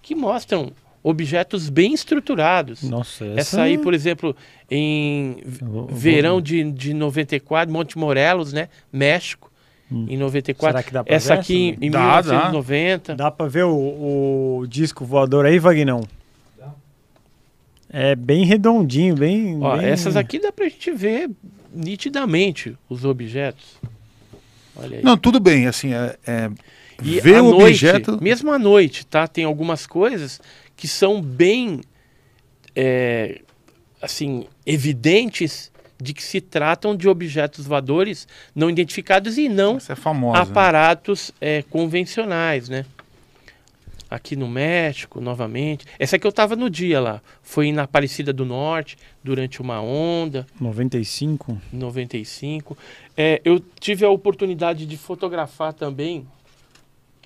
que mostram objetos bem estruturados. Nossa, essa... essa aí, é- por exemplo, em vou, verão vou... De, de 94, Monte Morelos, né, México, hum. em 94. Será que dá pra essa ver aqui essa? em, em dá, 1990. Dá, dá para ver o, o, disco voador aí, Vagnão? Dá. É bem redondinho, bem, Ó, bem... Essas aqui dá para a gente ver nitidamente os objetos. Não, tudo bem, assim, é... é e Vê à o noite, objeto... mesmo à noite, tá? Tem algumas coisas que são bem, é, assim, evidentes de que se tratam de objetos voadores não identificados e não é famosa, né? aparatos né? é, convencionais, né? Aqui no México, novamente. Essa que eu estava no dia lá. Foi na Aparecida do Norte, durante uma onda. 95? 95. É, eu tive a oportunidade de fotografar também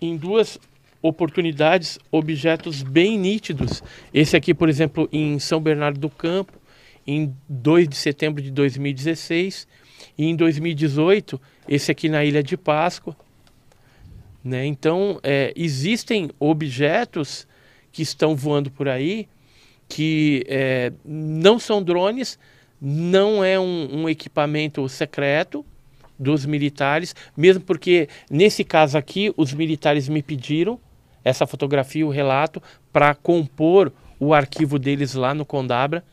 em duas oportunidades objetos bem nítidos. Esse aqui, por exemplo, em São Bernardo do Campo, em 2 de setembro de 2016, e em 2018, esse aqui na Ilha de Páscoa. Né? Então, é, existem objetos que estão voando por aí que é, não são drones, não é um, um equipamento secreto, dos militares, mesmo porque nesse caso aqui os militares me pediram essa fotografia, o relato, para compor o arquivo deles lá no Condabra,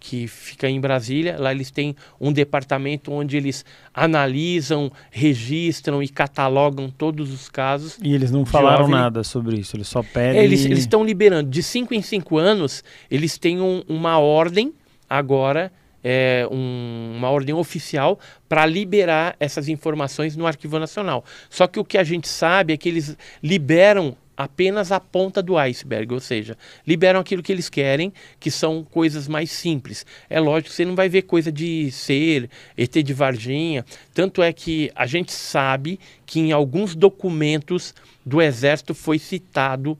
que fica em Brasília. Lá eles têm um departamento onde eles analisam, registram e catalogam todos os casos. E eles não falaram nada sobre isso, eles só pedem. É, eles estão liberando. De 5 em 5 anos, eles têm um, uma ordem agora é, um, uma ordem oficial para liberar essas informações no Arquivo Nacional. Só que o que a gente sabe é que eles liberam apenas a ponta do iceberg, ou seja, liberam aquilo que eles querem, que são coisas mais simples. É lógico que você não vai ver coisa de ser, ET de Varginha. Tanto é que a gente sabe que em alguns documentos do Exército foi citado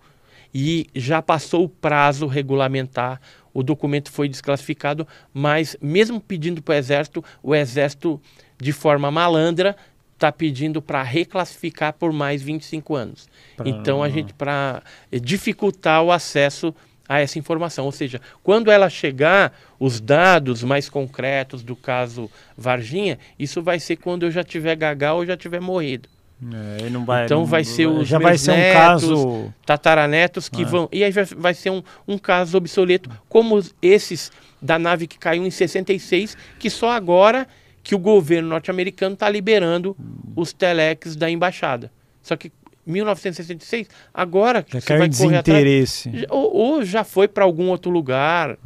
e já passou o prazo regulamentar o documento foi desclassificado, mas mesmo pedindo para o Exército, o Exército, de forma malandra, está pedindo para reclassificar por mais 25 anos. Pra... Então, a gente, para dificultar o acesso a essa informação. Ou seja, quando ela chegar, os dados mais concretos do caso Varginha, isso vai ser quando eu já tiver gagal ou já tiver morrido. É, vai, então vai ser os já vai ser um netos, caso tataranetos que é. vão e aí vai, ser um, um caso obsoleto como esses da nave que caiu em 66 que só agora que o governo norte-americano está liberando os telex da embaixada só que 1966 agora já você vai correr atrás, ou, ou já foi para algum outro lugar